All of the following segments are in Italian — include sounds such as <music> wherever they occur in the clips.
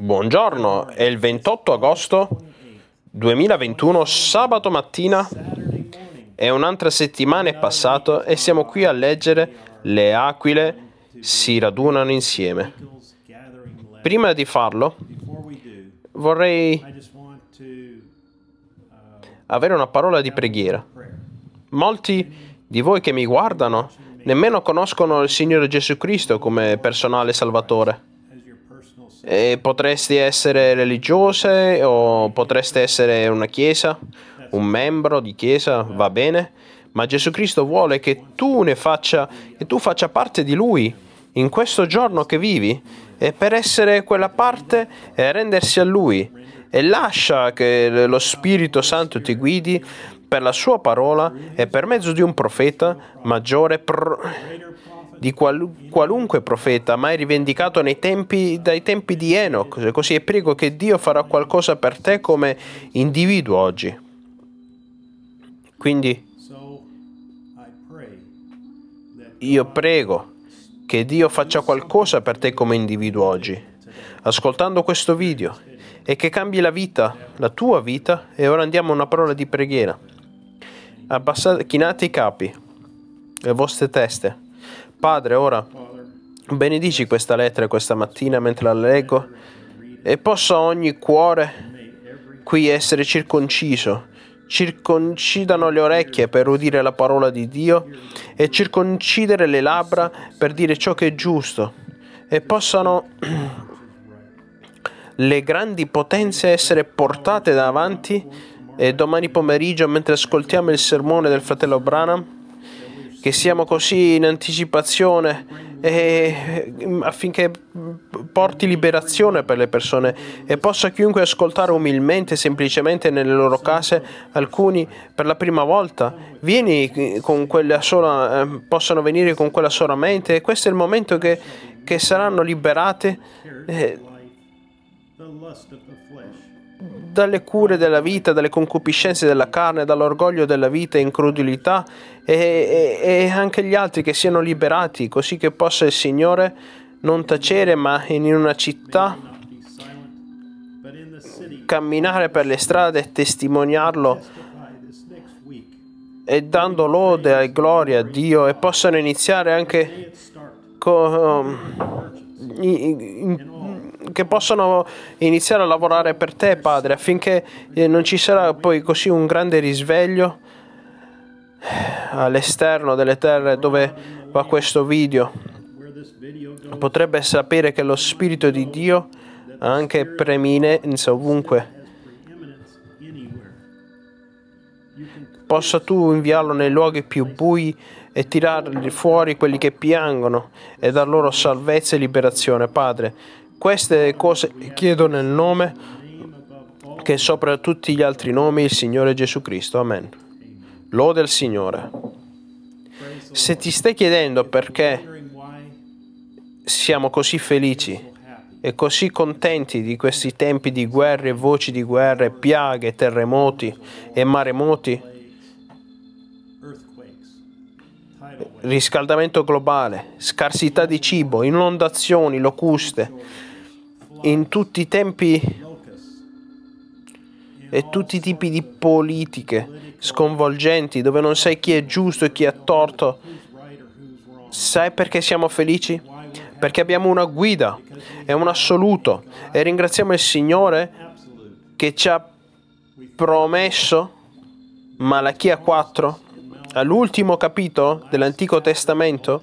Buongiorno, è il 28 agosto 2021, sabato mattina. È un'altra settimana è passata e siamo qui a leggere Le aquile si radunano insieme. Prima di farlo, vorrei avere una parola di preghiera. Molti di voi che mi guardano nemmeno conoscono il Signore Gesù Cristo come personale Salvatore. E potresti essere religiose o potreste essere una chiesa, un membro di chiesa, va bene, ma Gesù Cristo vuole che tu ne faccia, che tu faccia parte di Lui in questo giorno che vivi e per essere quella parte e rendersi a Lui e lascia che lo Spirito Santo ti guidi per la sua parola e per mezzo di un profeta maggiore. Pr- di qualunque profeta mai rivendicato tempi, dai tempi di Enoch. Cioè, così e prego che Dio farà qualcosa per te come individuo oggi. Quindi io prego che Dio faccia qualcosa per te come individuo oggi, ascoltando questo video, e che cambi la vita, la tua vita, e ora andiamo a una parola di preghiera. Abbassate, chinate i capi, le vostre teste. Padre, ora benedici questa lettera questa mattina mentre la leggo e possa ogni cuore qui essere circonciso. Circoncidano le orecchie per udire la parola di Dio e circoncidere le labbra per dire ciò che è giusto e possano le grandi potenze essere portate davanti e domani pomeriggio mentre ascoltiamo il sermone del fratello Branham che siamo così in anticipazione e, mm, affinché porti liberazione per le persone e possa chiunque ascoltare umilmente, semplicemente nelle loro case, alcuni per la prima volta, vieni con quella sola, eh, possano venire con quella sola mente e questo è il momento che, che saranno liberate. Eh, dalle cure della vita, dalle concupiscenze della carne, dall'orgoglio della vita incredulità e, e, e anche gli altri che siano liberati, così che possa il Signore non tacere, ma in una città camminare per le strade e testimoniarlo e dando lode e gloria a Dio e possano iniziare anche con, um, in, in, che possano iniziare a lavorare per te, Padre, affinché eh, non ci sarà poi così un grande risveglio eh, all'esterno delle terre dove va questo video. Potrebbe sapere che lo Spirito di Dio ha anche preeminenza ovunque. Possa tu inviarlo nei luoghi più bui e tirarli fuori quelli che piangono e dar loro salvezza e liberazione, Padre. Queste cose chiedo nel nome che è sopra tutti gli altri nomi il Signore Gesù Cristo. Amen. Lode al Signore. Se ti stai chiedendo perché siamo così felici e così contenti di questi tempi di guerre, voci di guerre, piaghe, terremoti e maremoti, riscaldamento globale, scarsità di cibo, inondazioni, locuste, in tutti i tempi e tutti i tipi di politiche sconvolgenti dove non sai chi è giusto e chi è torto. Sai perché siamo felici? Perché abbiamo una guida è un assoluto e ringraziamo il Signore che ci ha promesso Malachia 4 all'ultimo capitolo dell'Antico Testamento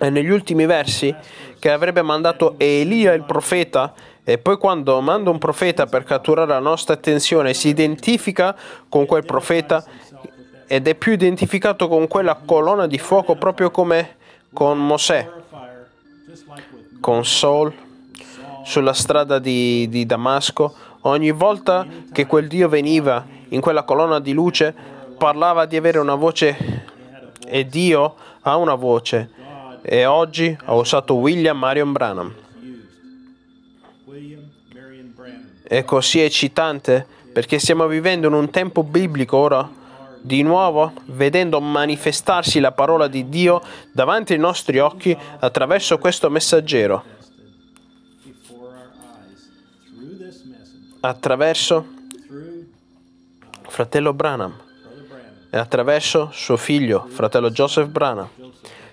eh, negli ultimi versi che avrebbe mandato Elia il profeta e poi quando manda un profeta per catturare la nostra attenzione si identifica con quel profeta ed è più identificato con quella colonna di fuoco proprio come con Mosè, con Saul sulla strada di, di Damasco. Ogni volta che quel Dio veniva in quella colonna di luce parlava di avere una voce e Dio ha una voce e oggi ha usato William Marion Branham. È così eccitante perché stiamo vivendo in un tempo biblico ora, di nuovo vedendo manifestarsi la parola di Dio davanti ai nostri occhi attraverso questo messaggero, attraverso fratello Branham e attraverso suo figlio, fratello Joseph Branham.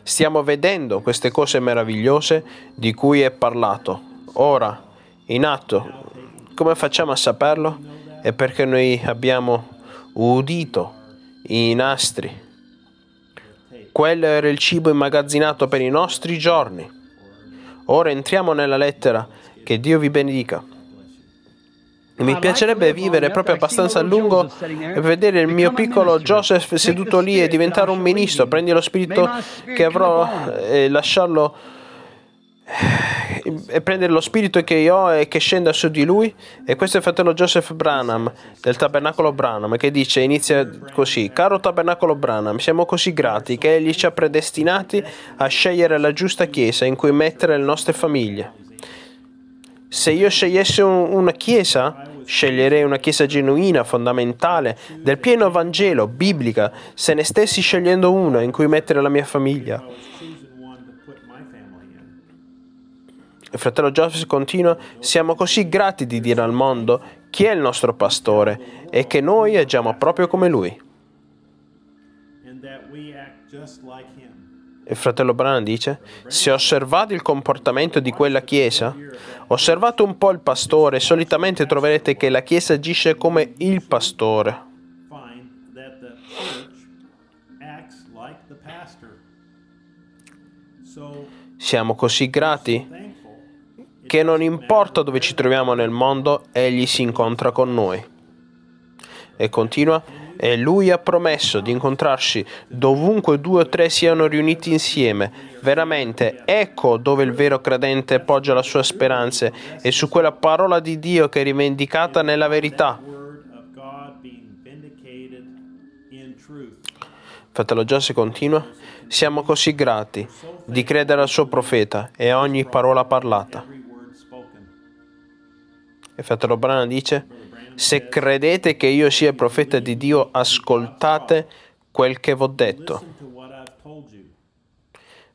Stiamo vedendo queste cose meravigliose di cui è parlato, ora, in atto. Come facciamo a saperlo? È perché noi abbiamo udito i nastri. Quello era il cibo immagazzinato per i nostri giorni. Ora entriamo nella lettera. Che Dio vi benedica. Mi piacerebbe vivere proprio abbastanza a lungo e vedere il mio piccolo Joseph seduto lì e diventare un ministro. Prendi lo spirito che avrò eh, e lasciarlo eh, e prendere lo spirito che io ho e che scenda su di lui e questo è il fratello Joseph Branham del tabernacolo Branham che dice inizia così caro tabernacolo Branham siamo così grati che egli ci ha predestinati a scegliere la giusta chiesa in cui mettere le nostre famiglie se io scegliessi una chiesa, sceglierei una chiesa genuina, fondamentale, del pieno Vangelo, biblica, se ne stessi scegliendo una in cui mettere la mia famiglia. Il fratello Joseph continua, siamo così grati di dire al mondo chi è il nostro pastore e che noi agiamo proprio come lui. Il fratello Branham dice, se osservate il comportamento di quella chiesa, Osservate un po' il pastore, solitamente troverete che la Chiesa agisce come il pastore. Siamo così grati che non importa dove ci troviamo nel mondo, Egli si incontra con noi. E continua, e lui ha promesso di incontrarci dovunque due o tre siano riuniti insieme. Veramente, ecco dove il vero credente poggia la sua speranza e su quella parola di Dio che è rivendicata nella verità. Fratello Giasse continua. Siamo così grati di credere al suo profeta e a ogni parola parlata. E fratello Brana dice, se credete che io sia il profeta di Dio, ascoltate quel che vi ho detto.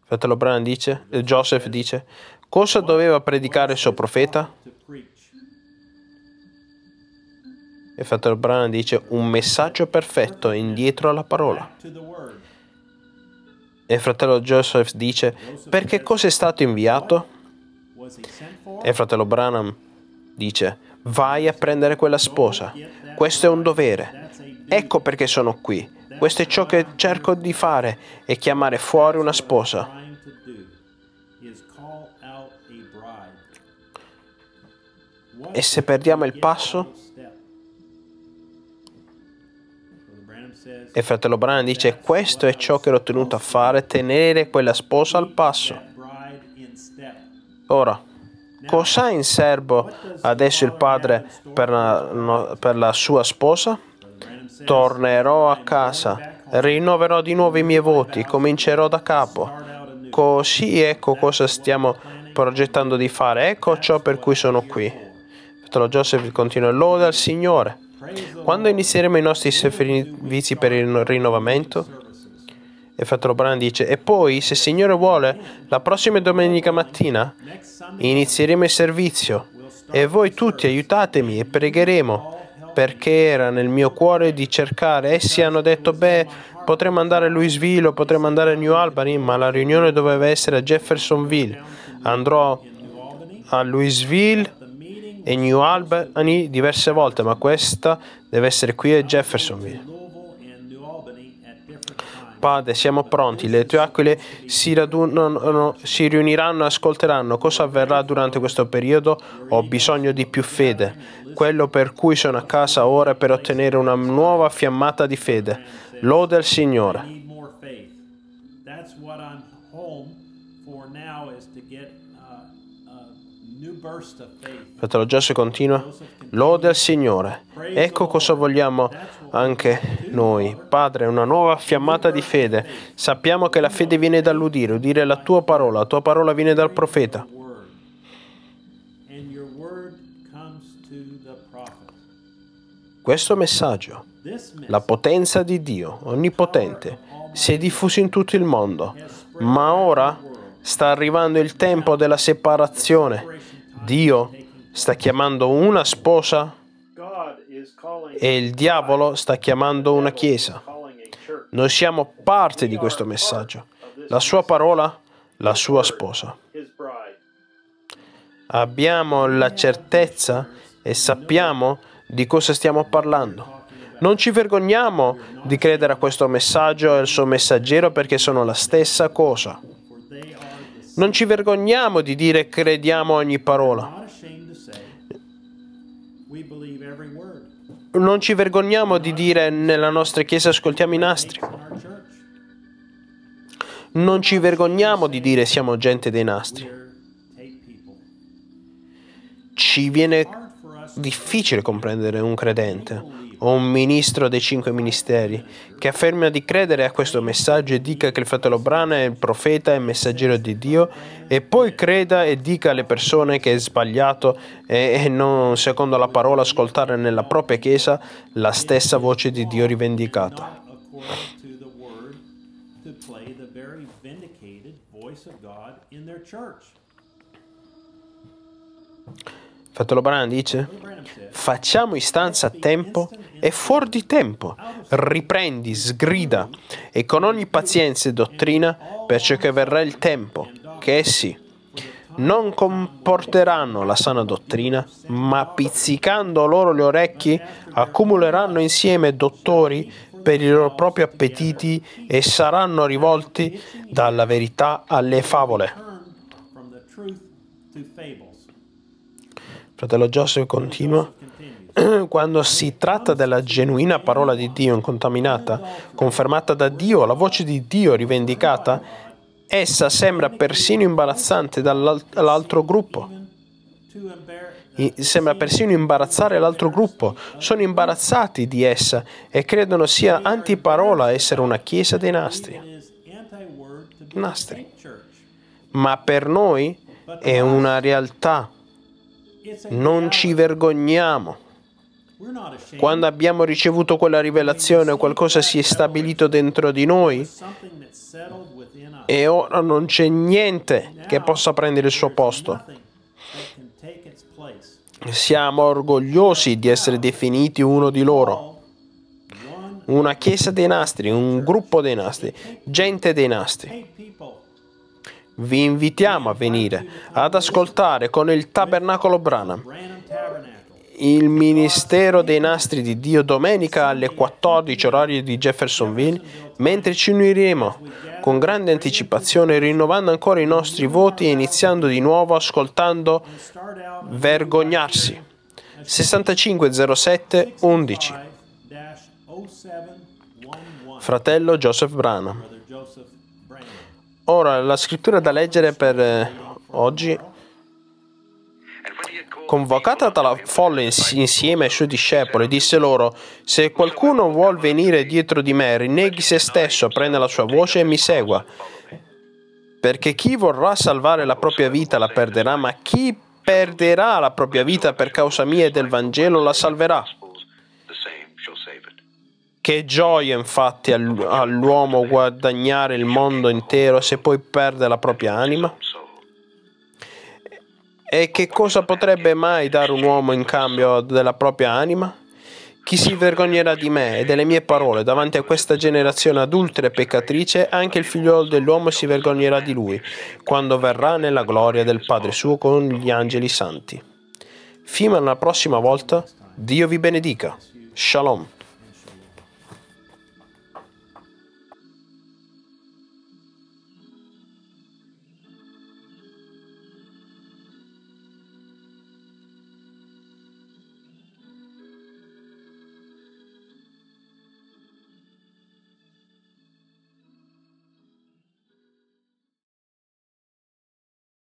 Fratello Branham dice, eh, Joseph dice, cosa doveva predicare il suo profeta? E fratello Branham dice, un messaggio perfetto indietro alla parola. E fratello Joseph dice, perché cosa è stato inviato? E fratello Branham dice, vai a prendere quella sposa. Questo è un dovere. Ecco perché sono qui. Questo è ciò che cerco di fare, è chiamare fuori una sposa. E se perdiamo il passo? E fratello Branham dice, questo è ciò che l'ho tenuto a fare, tenere quella sposa al passo. Ora, Cosa ha in serbo adesso il padre per la, no, per la sua sposa? Tornerò a casa, rinnoverò di nuovo i miei voti, comincerò da capo. Così ecco cosa stiamo progettando di fare, ecco ciò per cui sono qui. Fratello Joseph continua, loda al Signore. Quando inizieremo i nostri servizi per il rinnovamento? E Fatrobrana dice, e poi, se il Signore vuole, la prossima domenica mattina inizieremo il servizio e voi tutti aiutatemi e pregheremo perché era nel mio cuore di cercare. Essi hanno detto, beh, potremmo andare a Louisville, o potremmo andare a New Albany, ma la riunione doveva essere a Jeffersonville. Andrò a Louisville e New Albany diverse volte, ma questa deve essere qui a Jeffersonville. Padre, siamo pronti, le tue aquile si, radunano, si riuniranno e ascolteranno. Cosa avverrà durante questo periodo? Ho bisogno di più fede, quello per cui sono a casa ora è per ottenere una nuova fiammata di fede. Lode al Signore. Uh, Fratello Giuseppe continua, lode al Signore. Ecco cosa vogliamo anche noi. Padre, una nuova fiammata di fede. Sappiamo che la fede viene dall'udire, udire la tua parola, la tua parola viene dal profeta. Questo messaggio, la potenza di Dio, onnipotente, si è diffuso in tutto il mondo, ma ora sta arrivando il tempo della separazione. Dio sta chiamando una sposa e il diavolo sta chiamando una chiesa. Noi siamo parte di questo messaggio, la sua parola, la sua sposa. Abbiamo la certezza e sappiamo di cosa stiamo parlando. Non ci vergogniamo di credere a questo messaggio e al suo messaggero perché sono la stessa cosa. Non ci vergogniamo di dire crediamo ogni parola. Non ci vergogniamo di dire nella nostra Chiesa ascoltiamo i nastri. Non ci vergogniamo di dire siamo gente dei nastri. Ci viene difficile comprendere un credente o un ministro dei cinque ministeri, che afferma di credere a questo messaggio e dica che il fratello Brana è il profeta e messaggero di Dio, e poi creda e dica alle persone che è sbagliato e, e non, secondo la parola, ascoltare nella propria Chiesa la stessa voce di Dio rivendicata. voice Fratello Branham dice, facciamo istanza a tempo e fuori di tempo, riprendi, sgrida e con ogni pazienza e dottrina perciò che verrà il tempo, che essi non comporteranno la sana dottrina, ma pizzicando loro le orecchie accumuleranno insieme dottori per i loro propri appetiti e saranno rivolti dalla verità alle favole. Fratello Joseph continua. <clears throat> Quando si tratta della genuina parola di Dio incontaminata, confermata da Dio, la voce di Dio rivendicata, essa sembra persino imbarazzante dall'altro gruppo. Sembra persino imbarazzare l'altro gruppo. Sono imbarazzati di essa e credono sia antiparola essere una chiesa dei nastri. Nastri. Ma per noi è una realtà non ci vergogniamo. Quando abbiamo ricevuto quella rivelazione qualcosa si è stabilito dentro di noi e ora non c'è niente che possa prendere il suo posto. Siamo orgogliosi di essere definiti uno di loro, una chiesa dei nastri, un gruppo dei nastri, gente dei nastri. Vi invitiamo a venire ad ascoltare con il Tabernacolo Branham il Ministero dei Nastri di Dio domenica alle 14 orario di Jeffersonville, mentre ci uniremo con grande anticipazione rinnovando ancora i nostri voti e iniziando di nuovo ascoltando Vergognarsi 6507 11 Fratello Joseph Branham Ora, la scrittura da leggere per eh, oggi Convocata dalla folla insieme ai suoi discepoli, disse loro, se qualcuno vuol venire dietro di me, rinneghi se stesso, prenda la sua voce e mi segua. Perché chi vorrà salvare la propria vita la perderà, ma chi perderà la propria vita per causa mia e del Vangelo la salverà. Che gioia infatti all'uomo guadagnare il mondo intero se poi perde la propria anima? E che cosa potrebbe mai dare un uomo in cambio della propria anima? Chi si vergognerà di me e delle mie parole davanti a questa generazione adultera e peccatrice, anche il figliolo dell'uomo si vergognerà di lui, quando verrà nella gloria del Padre suo con gli angeli santi. Fino alla prossima volta, Dio vi benedica. Shalom.